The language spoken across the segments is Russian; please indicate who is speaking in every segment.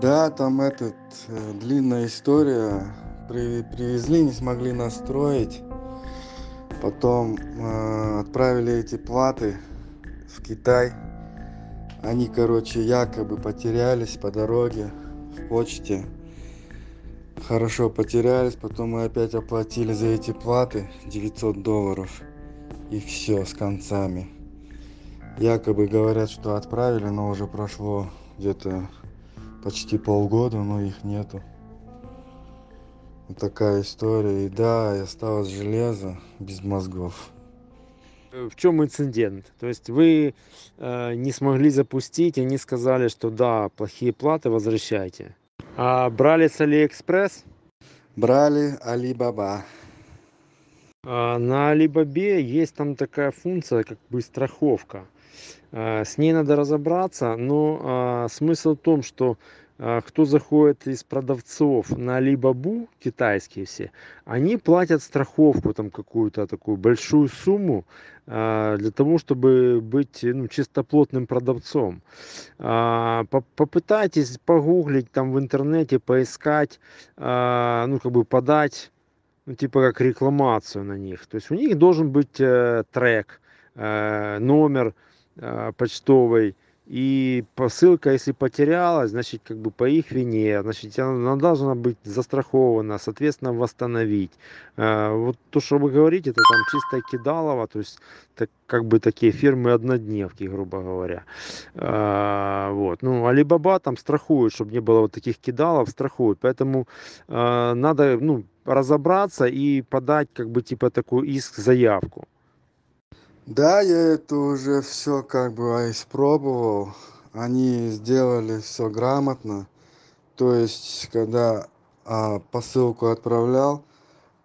Speaker 1: Да, там этот э, длинная история. При, привезли, не смогли настроить. Потом э, отправили эти платы в Китай. Они, короче, якобы потерялись по дороге в почте. Хорошо потерялись, потом мы опять оплатили за эти платы 900 долларов. И все, с концами. Якобы говорят, что отправили, но уже прошло где-то почти полгода, но их нету. Вот такая история. И да, и осталось железо без мозгов.
Speaker 2: В чем инцидент? То есть вы э, не смогли запустить, они сказали, что да, плохие платы, возвращайте. А брали с Алиэкспресс? Брали Алибаба. А на Алибабе есть там такая функция, как бы страховка. Э, с ней надо разобраться, но э, смысл в том, что э, кто заходит из продавцов на Alibaba, китайские все, они платят страховку там какую-то такую большую сумму для того, чтобы быть ну, чистоплотным продавцом. Попытайтесь погуглить там в интернете, поискать, ну как бы подать, ну типа как рекламацию на них. То есть у них должен быть трек, номер, Э, почтовой, и посылка, если потерялась, значит, как бы по их вине, значит, она должна быть застрахована, соответственно, восстановить. Э, вот то, что вы говорите, это там чисто кидалово, то есть так, как бы такие фирмы однодневки, грубо говоря. Э, вот. Ну, Алибаба там страхует, чтобы не было вот таких кидалов, страхует. Поэтому надо, ну, разобраться и подать, как бы, типа такую иск-заявку
Speaker 1: да я это уже все как бы испробовал они сделали все грамотно то есть когда а, посылку отправлял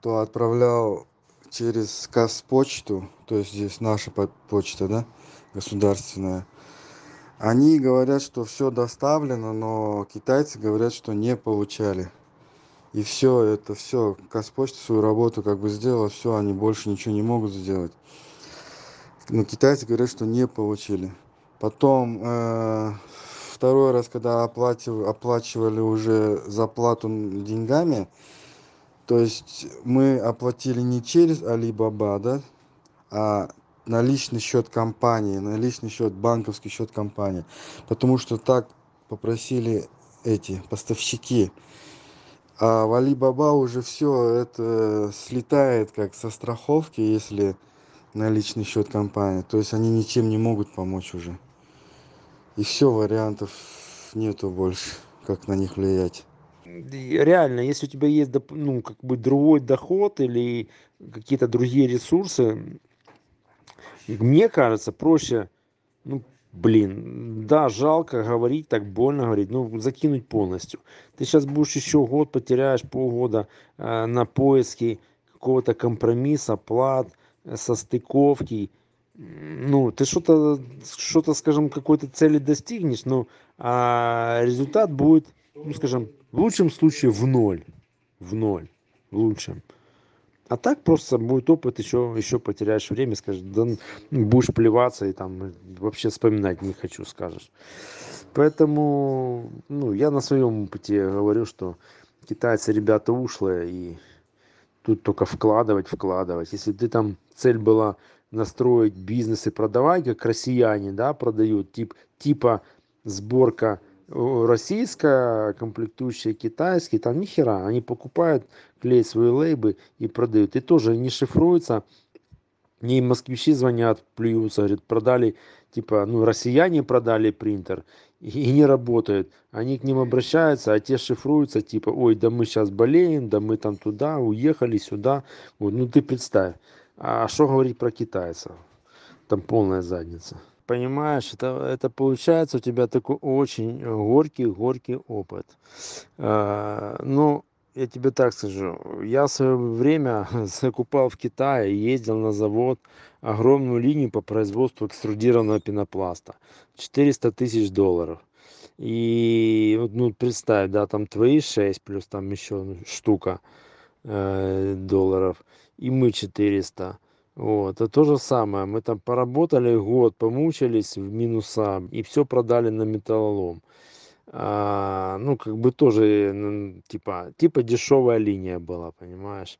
Speaker 1: то отправлял через казпочту то есть здесь наша почта да государственная они говорят что все доставлено но китайцы говорят что не получали и все это все казпочта свою работу как бы сделала все они больше ничего не могут сделать но ну, китайцы говорят что не получили потом э, второй раз когда оплатив оплачивали уже зарплату деньгами то есть мы оплатили не через алибаба да а наличный счет компании наличный счет банковский счет компании потому что так попросили эти поставщики а в алибаба уже все это слетает как со страховки если на личный счёт компании то есть они ничем не могут помочь уже и все вариантов нету больше как на них влиять
Speaker 2: реально если у тебя есть ну как бы другой доход или какие-то другие ресурсы мне кажется проще ну блин да жалко говорить так больно говорить ну закинуть полностью ты сейчас будешь еще год потеряешь полгода э, на поиски какого-то компромисса плат со стыковки, ну ты что-то что-то скажем какой-то цели достигнешь но а, результат будет ну скажем в лучшем случае в ноль в ноль в лучшем а так просто будет опыт еще, еще потеряешь время скажешь да будешь плеваться и там вообще вспоминать не хочу скажешь поэтому ну я на своем пути говорю что китайцы ребята ушлые и тут только вкладывать, вкладывать. Если ты там цель была настроить бизнес и продавать, как россияне, да, продают, тип, типа сборка э, российская, комплектующая китайский, там ни хера, они покупают, клеят свои лейбы и продают. И тоже не шифруются, не москвичи звонят, плюются, говорят, продали, типа, ну, россияне продали принтер, и не работает, Они к ним обращаются, а те шифруются, типа, ой, да мы сейчас болеем, да мы там туда, уехали сюда. Вот, ну ты представь. А что говорить про китайцев? Там полная задница. Понимаешь, это, это получается у тебя такой очень горький-горький э, опыт. Э, ну, я тебе так скажу я в своё время закупал в китае ездил на завод огромную линию по производству экструдированного пенопласта четыреста тысяч долларов и вот ну представь да там твои шесть плюс там еще штука э, долларов и мы четыреста вот это то же самое мы там поработали год помучались в минуса и все продали на металлолом а, ну, как бы тоже, типа, типа дешевая линия была, понимаешь.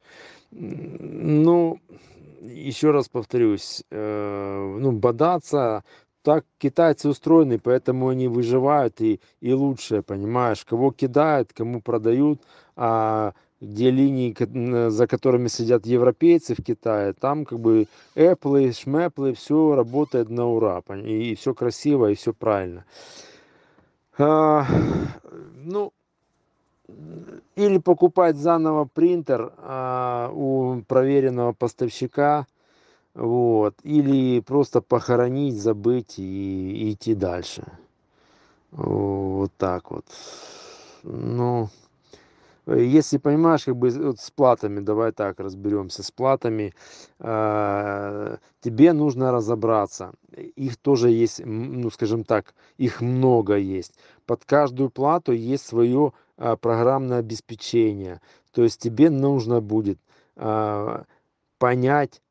Speaker 2: Ну, еще раз повторюсь, э, ну, бодаться, так китайцы устроены, поэтому они выживают и, и лучше, понимаешь, кого кидают, кому продают, а где линии, за которыми сидят европейцы в Китае, там как бы Apple, шмеплы, все работает на ура, и все красиво, и все правильно. А, ну, или покупать заново принтер а, у проверенного поставщика, вот, или просто похоронить, забыть и, и идти дальше. Вот так вот. Ну, если понимаешь, как бы вот с платами, давай так разберемся, с платами э, тебе нужно разобраться их тоже есть, ну, скажем так, их много есть. Под каждую плату есть свое а, программное обеспечение. То есть тебе нужно будет а, понять,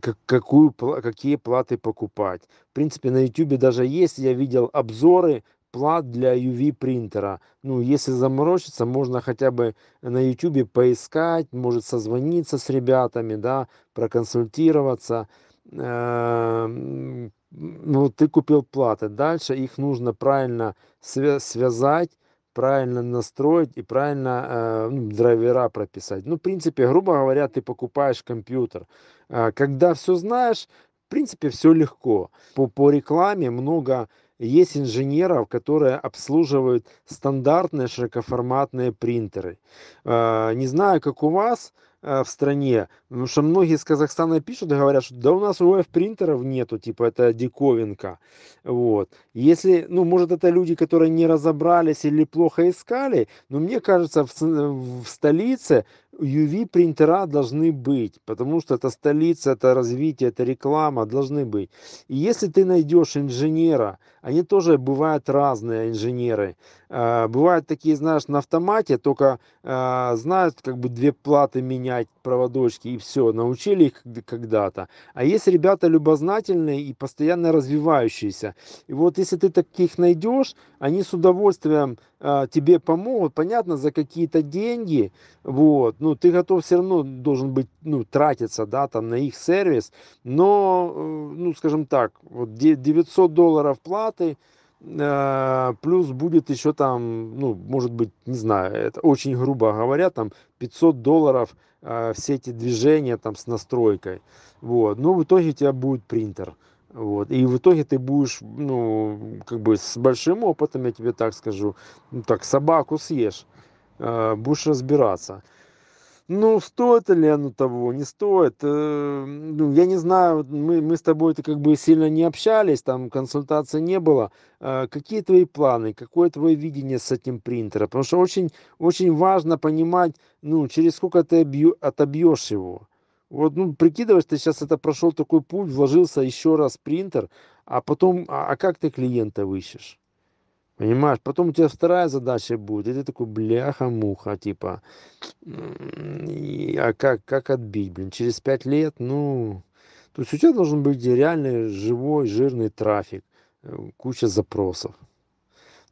Speaker 2: как, какую, какие платы покупать. В принципе, на YouTube даже есть, я видел обзоры плат для UV принтера. Ну, если заморочиться, можно хотя бы на YouTube поискать, может созвониться с ребятами, да, проконсультироваться. Эм, ну, ты купил платы. Дальше их нужно правильно связать, правильно настроить и правильно э, ну, драйвера прописать. Ну, в принципе, грубо говоря, ты покупаешь компьютер. А, когда все знаешь, в принципе, все легко. По, по рекламе много есть инженеров, которые обслуживают стандартные широкоформатные принтеры. А, не знаю, как у вас, Э, в стране. Потому что многие из Казахстана пишут и говорят, что да у нас УФ-принтеров нету, типа это диковинка. Вот. Если, ну, может, это люди, которые не разобрались или плохо искали, но мне кажется, в, э, в столице UV принтера должны быть, потому что это столица, это развитие, это реклама, должны быть. И если ты найдешь инженера, они тоже бывают разные инженеры. А, бывают такие, знаешь, на автомате, только а, знают как бы две платы менять, проводочки и все, научили их когда-то. А есть ребята любознательные и постоянно развивающиеся. И вот если ты таких найдешь, они с удовольствием а, тебе помогут, понятно, за какие-то деньги, вот, ну, ну, ты готов все равно должен быть, ну, тратиться, да, там, на их сервис, но, э, ну, скажем так, вот 900 долларов платы, э, плюс будет еще там, ну, может быть, не знаю, это очень грубо говоря, там 500 долларов э, все эти движения там с настройкой, вот, но в итоге у тебя будет принтер, вот. И в итоге ты будешь, ну, как бы с большим опытом, я тебе так скажу, ну, так собаку съешь, э, будешь разбираться ну стоит ли оно того не стоит э, ну я не знаю мы мы с тобой то как бы сильно не общались там консультации не было э, какие твои планы какое твое видение с этим принтера? потому что очень очень важно понимать ну через сколько ты обью, отобьешь его вот, ну, прикидываешь, ты сейчас это прошел такой путь, вложился еще раз в принтер, а потом, а, а как ты клиента ищешь? Понимаешь, потом у тебя вторая задача будет, и ты такой, бляха-муха, типа, а как, как отбить, блин, через пять лет, ну, то есть у тебя должен быть реальный живой, жирный трафик, э, куча запросов.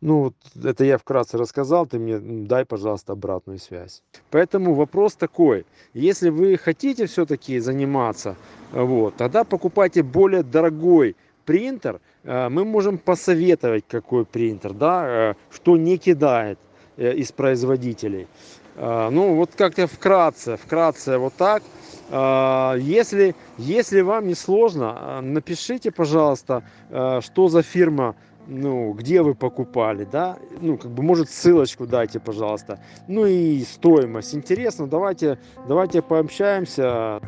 Speaker 2: Ну, это я вкратце рассказал, ты мне дай, пожалуйста, обратную связь. Поэтому вопрос такой, если вы хотите все-таки заниматься, вот, тогда покупайте более дорогой принтер, э, мы можем посоветовать, какой принтер, да, э, что не кидает э, из производителей. Ну, вот как-то вкратце, вкратце вот так. Если, если вам не сложно, напишите, пожалуйста, что за фирма, ну, где вы покупали, да, ну, как бы, может, ссылочку дайте, пожалуйста. Ну и стоимость. Интересно, давайте, давайте пообщаемся.